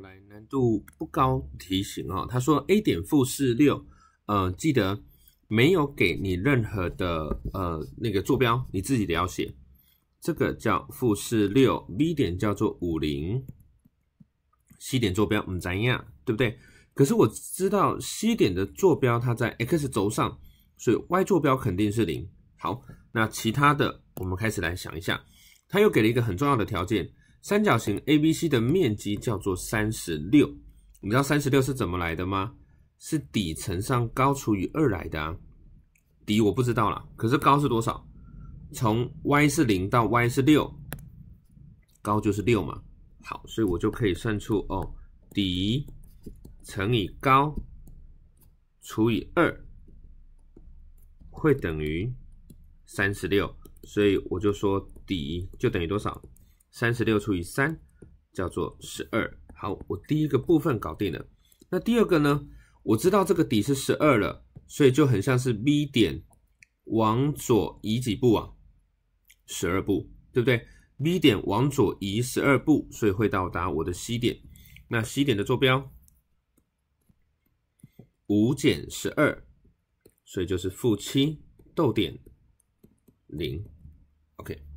来，难度不高，提醒啊，他说 A 点负四六，呃，记得没有给你任何的呃那个坐标，你自己得要写，这个叫负四六，B 点叫做五零，C 点坐标，嗯，怎样，对不对？可是我知道 C 点的坐标它在 x 轴上，所以 y 坐标肯定是零。好，那其他的我们开始来想一下，他又给了一个很重要的条件。三角形 A B C 的面积叫做三十六，你知道三十六是怎么来的吗？是底乘上高除以二来的啊。底我不知道了，可是高是多少？从 y 是零到 y 是六，高就是六嘛。好，所以我就可以算出哦，底乘以高除以二会等于三十六，所以我就说底就等于多少？三十六除以三叫做十二。好，我第一个部分搞定了。那第二个呢？我知道这个底是十二了，所以就很像是 B 点往左移几步啊？十二步，对不对？B 点往左移十二步，所以会到达我的 C 点。那 C 点的坐标五减十二，所以就是负七逗点零。OK。